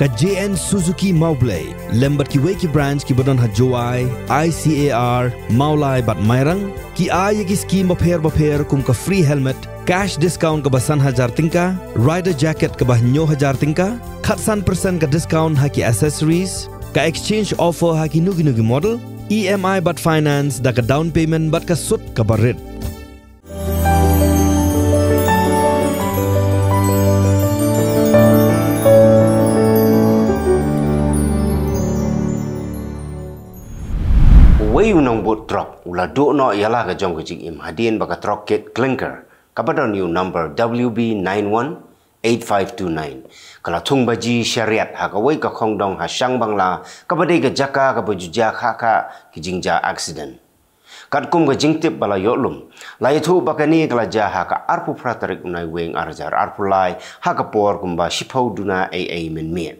ka JN Suzuki Maublay lembat ki weki branch ki badon hajoai ICAR Maulai bat Mairang ki ay ki scheme bapher bapher kum ka free helmet cash discount का बसन हजार तिंका rider jacket का बहनो हजार तिंका खतसन परसेंट का डिस्काउंट है कि एसेसरीज का एक्सचेंज ऑफर है कि नुगी नुगी मॉडल ई एम आई बट फाइनेंस द का डाउन पेमेंट बट का सुट का बरेट nong bot trok ula do no yala ga jong ga jing im hadien baka trok ket clinker kapada new number WB918529 kala thung ba ji shariat ha ka wai ka khong dong ha shang bangla kapade ga jaka ka bu ja kha kha ki jing ja accident kat kum ga jing tip bala yo lum lai thu ba ka ni kala ja ha ka arpu phra tarik nai weng ar jar arpu lai ha ka por kum ba shipau duna a a men men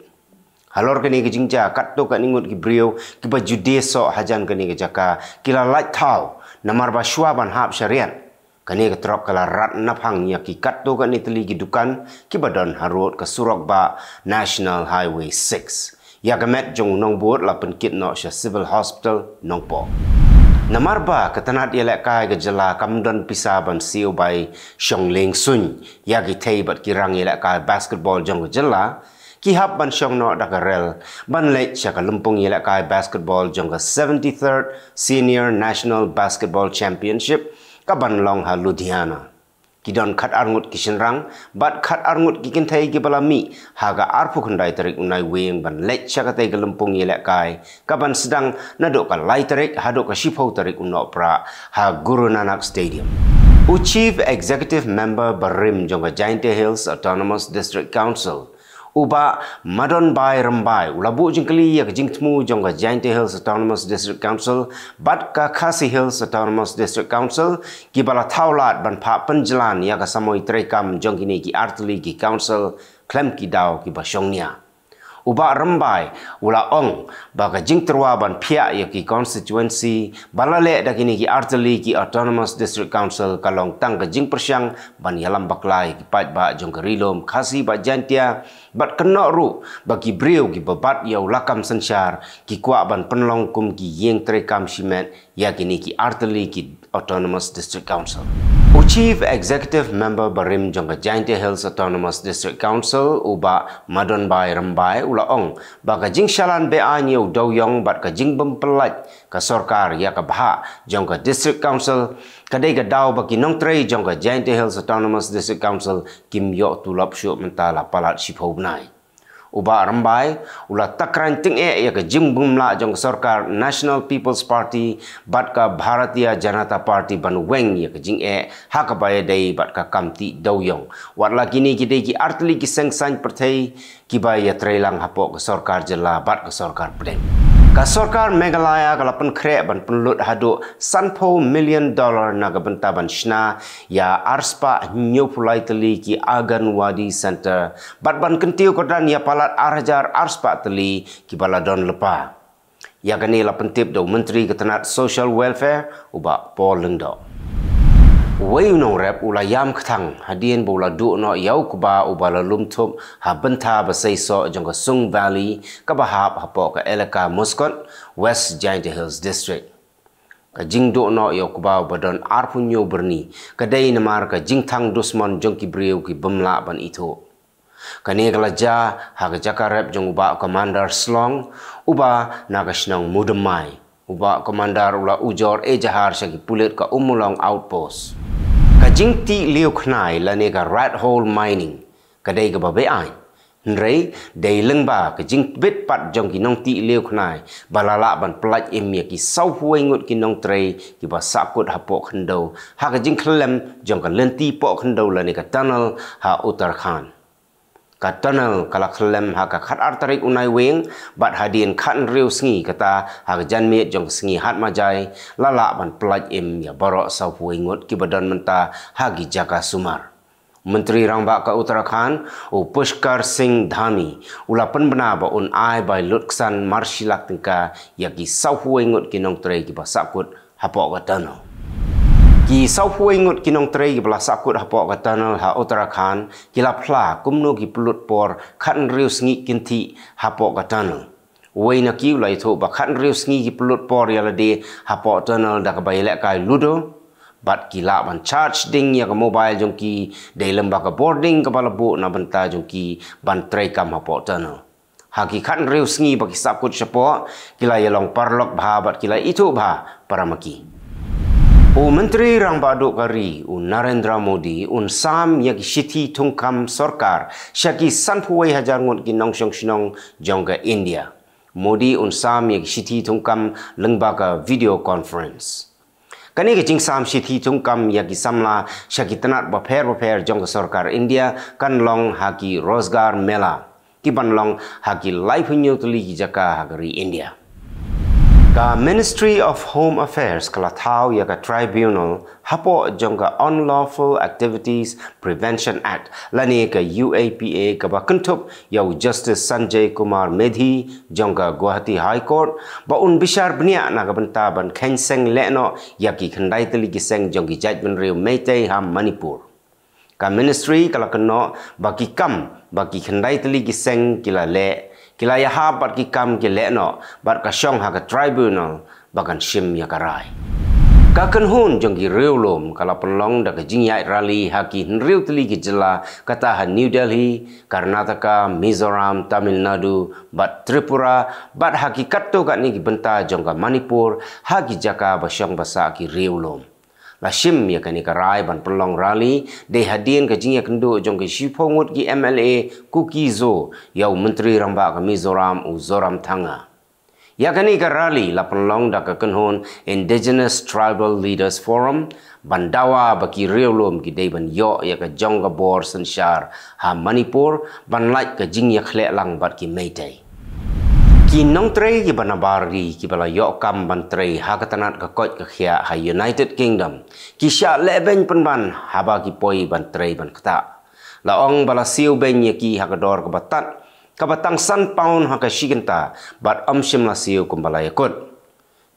Halor kini ke jingja, katto kat ningut ki brio, ki ba judeso hajan kini ke jaka, ki la light tau, namar ba shua ban hap syariat. Kini ke terok ke rat napang ya ki katto kat niteli ki dukan, ki ba harut ke surok ba National Highway 6. Ya ke met jong nong buat la penkit no sya civil hospital nong po. Namar ba ketenat ya lekai ke jela kamdon pisah ban siu bay siong ling sun, ya ki teibat kirang ya lekai basketball jong ke jela, ki hap ban shong no da rel ban le cha ka lumpung yela kai basketball jong 73rd senior national basketball championship ka ban long ha ludhiana ki don khat arngut kishin rang bat khat arngut ki kin thai ki bala mi ha ga arphu khundai tarik unai weng ban le cha ka te ga lumpung yela kai ka ban sidang na do ka lai tarik ha do ka shipho tarik unno pra ha guru nanak stadium Chief Executive Member Barim Jonga Giant Hills Autonomous District Council, uba madon bai rambai ulabu jingkli ya jingtmu jonga jainte hills autonomous district council bat ka khasi hills autonomous district council kibala thaulat ban pha panjlan ya ga samoi trekam jongini ki artli ki council klem ki dau ki bashongnia uba rembai, ula ong ba ga jing terwa ban phia ya ye ki constituency balale da kini ki artali ki autonomous district council kalong tang ga jing persyang ban yalam baklai ki pat ba jong rilom khasi ba jantia bat kenok ru ba ki brio ya ki babat ya ula kam sanchar ki kwa ban penlong kum ki yeng trekam simet ya kini ki artali ki Autonomous District Council. Chief Executive Member Barim Jongga Jainte Hills Autonomous District Council uba Madon Bai Rambai ula ong ba ka jing shalan be a nyu dau yong ba ka jing bum pelat ka sorkar ya ka bha Jongga District Council ka dei ga dau ba ki nong trei Jongga Jainte Hills Autonomous District Council Kim Yo Tulap Shu Mentala Palat Shipob Nai uba rambai ula takran ting e ya ke jing bum la jong sarkar national people's party bat ka bharatiya janata party ban weng ya ke jing e ha ka dei bat ka kamti doyong. wat la kini ki dei ki artli ki sang sang prthei ki bae ya trailang hapo sarkar jela bat ke sarkar pleng กสรการเมกลายากลับปนเครบันปนลุดหดุสันพมิลเลนดอลลาร์นักบันตาบันชนายาอาร์สปานิโอปลายตลีกีอาการวาดีเซ็นเตอร์บัดบันกันติวกดันยาพลัดอาร์จาร์อาร์สปาตลีกีบาลาดอนลปา Ia kini lapan tip do Menteri Ketenat Social Welfare, Uba Paul Lendok. Wei no rep ula yam ketang hadien bola du no yau kuba ubala lumtum ha benta basai so jonga sung valley ka ba hap ha po ka elaka muskot west giant hills district ka jing do no yau kuba badon arpu nyu berni ka dei na mar ka jing thang dusman jongki brew ki bumla ban itho ka ne gala ja ha ga jaka rep jong ba commander slong uba nagashnang mudmai uba commander ula ujor ejahar sagi pulet ka umulong outpost Rajing ti liuk nai la nega rat hole mining. Kadai ke babe ain. Nrei, dei leng ba ke jing bit pat jong ki nong ti liuk nai. Balala ban pelaj emia ki sau huay ngut ki nong trei. Ki ba sakut ha pok hendau. Ha ke jing kelem jong ke lenti pok hendau la nega tunnel ha utar khan ka tunnel kala khlem ha khat artarik unai wing bat hadin khan riu sngi kata ha jan me jong sngi hat majai jai la la ban plaj em ya baro sa hui ki badan menta ha jaka sumar menteri rangba ka uttarakhand u pushkar singh dhami ula pen bena ba un ai bai lutksan marshilak tingka ya gi sa hui ki nong tre ki ba sakut ha Ki sau puai ngut ki nong trei ki belas akut hapo ka tanal ha utara khan ki la pla kum ki pulut por khan rius ngi kinti hapo ka tanal. Wei na ki ulai tho ba khan rius ngi ki pulut por yala de hapo tanal da ka bayle kai ludo bat ki la ban charge ding ya ka mobile jong ki de lemba ka boarding ka bala na banta jong ki ban trei kam hapo tanal. Haki khan rius ngi ba ki sakut shapo kila yalong parlok bha bat kila itu bha paramaki. U Menteri Rang Baduk Kari, U Narendra Modi, U Sam Yak Shiti Tungkam Sorkar, Shaki Sanpuwai Hajar Ngut Ginong Shong Shinong Jongga India. Modi U Sam Yak Shiti Tungkam Lengbaga Video Conference. Kani ke jing sam shiti tungkam ya ki samla sya ki tenat bapher bapher jong sorkar India kan long haki rozgar mela ki ban long haki life nyutuli ki jaka hagari India. The Ministry of Home Affairs kalatau yaga tribunal hapo jonga unlawful activities prevention act lani ka UAPA ka ba kuntup ya justice Sanjay Kumar Medhi jonga Guwahati High Court ba un bishar bnia na ga banta ban khenseng leno ya ki khandai tali ki seng jongi judgment rew meitei ham Manipur ka ministry kala kno ba ki kam ba ki khandai tali ki seng kila le kilaya ha par ki kam ki le no bar ka shong ha ka tribunal bagan shim ya karai ka kan hun jong gi reu lom kala pelong da ka jing yai rally ha ki reu tli ki jela kata ha new delhi karnataka mizoram tamil nadu bat tripura bat ha ki katto ka ni ki benta jong ka manipur ha ki jaka ba shong ba ki reu lom lashim ya kani ka rai ban prolong rally de hadien ka jing kendo jong ki shipongot ki MLA Kukizo, zo ya menteri ramba ka mizoram u zoram thanga ya kani ka rally la prolong da ka kenhon indigenous tribal leaders forum bandawa baki Reolom ki de ban yo ya ka jong ka bor sanshar ha manipur ban lai ka jing khle lang bar ki meitai ki nong tre ki bana bari ki bala yok kam ban tre ha katanat ka koj ka khia ha united kingdom ki sha le ben pan ban ha ba ki poi ban tre ban kata la ong bala siu ben ye ki ha ka dor ka batat ka batang san paun ha ka shigenta bat am shim la siu kum bala yakot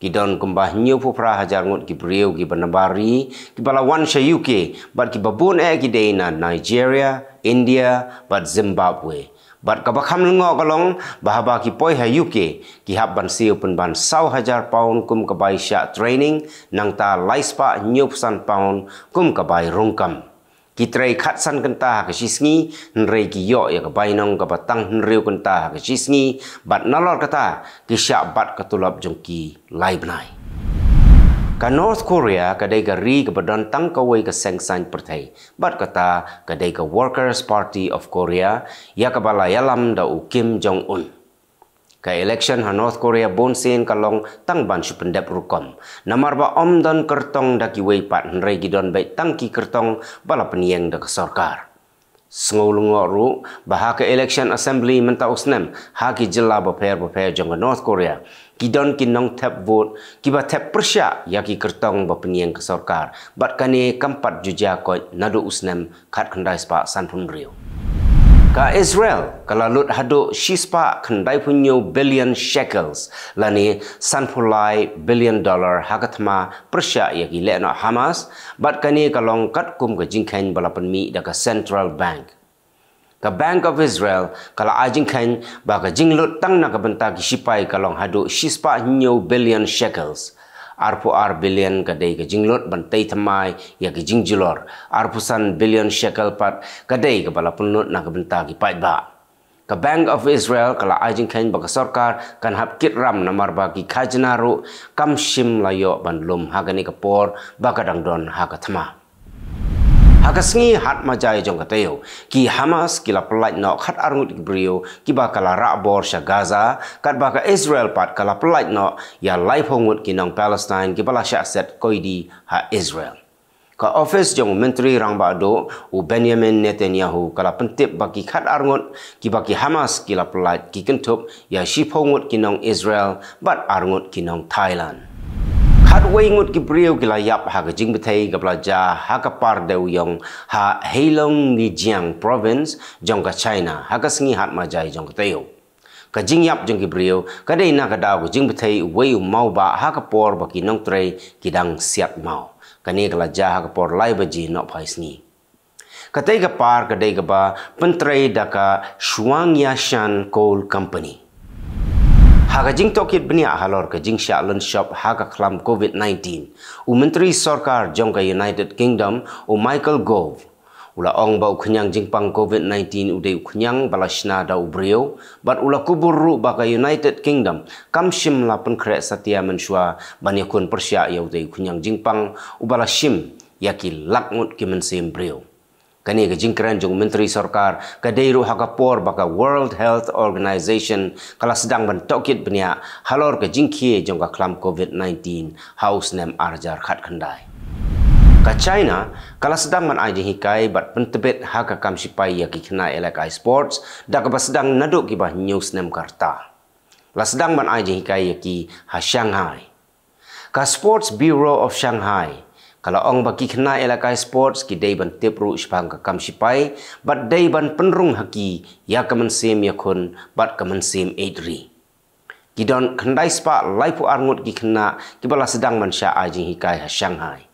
kidon kumbah nyu fufra hajar ngut ki priu ki benabari ki balawan sha uk bat ki babun e ki deina nigeria india bar zimbabwe bar ka bakham ngo kalong bahaba ki poi ha uk ki hab ban si open ban sau hajar pound kum ka bai sha training nang ta laispa nyu san pound kum ka bai rungkam kita ikat san kân ta hạ kỳ sĩ nrei kỳ yọ yạ kỳ bay nông kỳ bà tăng nrei kân ta hạ kỳ sĩ bạt nà lọt kỳ ta kỳ sạ bạt kỳ North Korea kỳ đầy kỳ rì kỳ bà đoàn tăng kỳ sang sang bà thầy, bạt kỳ ta Workers' Party of Korea yạ ya kỳ bà lai yalam đạo Kim Jong-un ka election ha North Korea bon sin kalong tang ban su pendap rukom namar ba om don kertong da ki wei pat nrei gi don bai tang ki kertong bala penieng da sarkar sngolung ru bah ha election assembly menta usnem ha ki jilla ba pher ba pher jong North Korea ki don ki nong tap vote ki ba tap prsha ya ki kertong ba penieng ka sarkar bat kane kampat juja ko nadu usnem khat khandai spa san riu Ka Israel, kalau lut hadu shispa kandai punyo billion shekels, lani san pulai billion dollar hakatma persia yagi lena Hamas, bat kani kalong kat kum ka jingkain balapan mi daga central bank. Ka Bank of Israel, kala ajingkain baga jinglut tang na ka bentak shipai kalong hadu shispa nyo billion shekels, arpu ar billion ka dei ka jinglot ban tei thamai ya ke jingjilor arpu san billion shekel pat ka dei ka bala punnot na ka banta ki pai ba ke bank of israel kala ajing khain ba ka sarkar kan hab kit ram na mar ba ki khajna ro kam shim la yo ban lum ha ka por ba ka don ha ka thamai hakasngi hat ma jai jong ka ki hamas kila la plight no khat arngut ki brio ki ba kala ra bor sha gaza kat ba ka israel pat kala plight no ya life hongut ki nong palestine ki bala sha set koidi ha israel ka office jong menteri rang ba do u benjamin netanyahu kala pentip ba ki khat arngut ki ba ki hamas kila la plight ki kentop ya shi hongut ki nong israel bat arngut ki nong thailand hat weingut ki priu ki la yap ha jing bthai ga plaza ha ka par de yong ha heilong ni jiang province jong ka china ha ka singi hat ma jai jong ka teo ka jing yap jong ki priu ka dei na ka da gu jing bthai wei mau ba ha ka por ba ki nong trei ki dang siap mau ka ni ka la ja ha ka por lai ba ji no phai sni ka tei ka par ka dei ga ba pentrei da ka shuang ya shan coal company haga jing tokit bnia halor ke jing sha lon shop haga khlam covid 19 u mentri sarkar jonga united kingdom u michael gove ula ong ba khnyang jing pang covid 19 u dei khnyang bala shna da u brio but ula kubur ru ba united kingdom kam shim la pen kre satya man shwa ban yakun persia yau dei khnyang jing pang u bala shim yaki lakmut kimen sim brio kani ga jingkran jung menteri sorkar ga deiru haka por baka world health organization kala sedang ban tokit bnia halor ga jingkie jung ga klam covid 19 house nem arjar khat khandai ka china kala sedang ban aji hikai bat pentebet haka kam sipai ya ki khna elakai sports da ka sedang naduk ki ba news nem karta la sedang ban aji hikai ki ha shanghai ka sports bureau of shanghai kalau orang bagi kena elaka sports kita dei ban tip ru shpang ka kam shipai but dei ban penrung haki ya kamen sim ya kun but kamen sim adri ki don khandai spa life arngot ki kena ki bala sedang man sha aji ha shanghai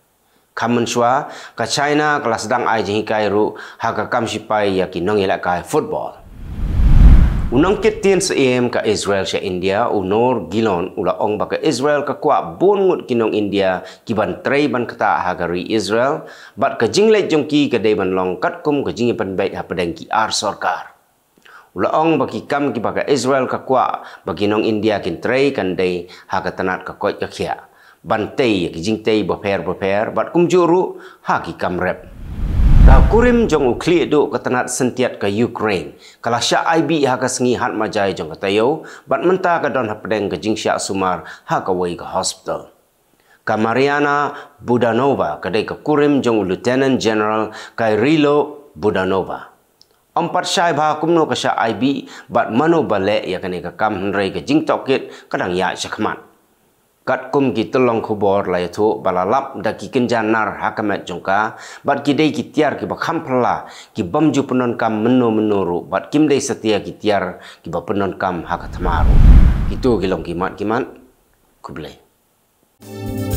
kamen shwa ka china kala sedang aji hi kai ru ha ka kam shipai ya ki nong elaka football Unang kitin sa IM ka Israel sa India, unor gilon ula ong baka Israel ka kuwa bungut kinong India, kiban trey ban kata hagari Israel, bat ka jinglet jong ki ka day ban long katkum ka jingipan baik hapadeng ki ar sorkar. Ula ong baki kam ki baka Israel ka kuwa baginong India kin trey kan day hakatanat ka kuwa kya. Bantay, kijing tay, bapair, bapair, bat kumjuru, hakikam rep. Kurim jong u klik duk sentiat ke Ukraine. Kalau syak IB ha ke sengi hat majai jong kata yo, bat mentah ke don hapedeng ke jing syak sumar ha ke wai ke hospital. Ka Mariana Budanova kedai ke Kurim jong Lieutenant General Kairilo Rilo Budanova. Empat syai bah kumno ke syak IB bat mano balik ya kene ke kam hendrai ke jing tokit kadang ya syakmat. กัดกุมกิตลองคบอร์ไลทุบาลาลับดักกินจานาร์ฮักแมจงกาบัดกิได้กิติยาร์กิบคัมพลากิบัมจุปนนคัมมโนมโนรุบัดกิมได้สติยากิติยาร์กิบปนนคัมฮักธมารุฮิตุกิลองกิมัดกิมันคุบเล่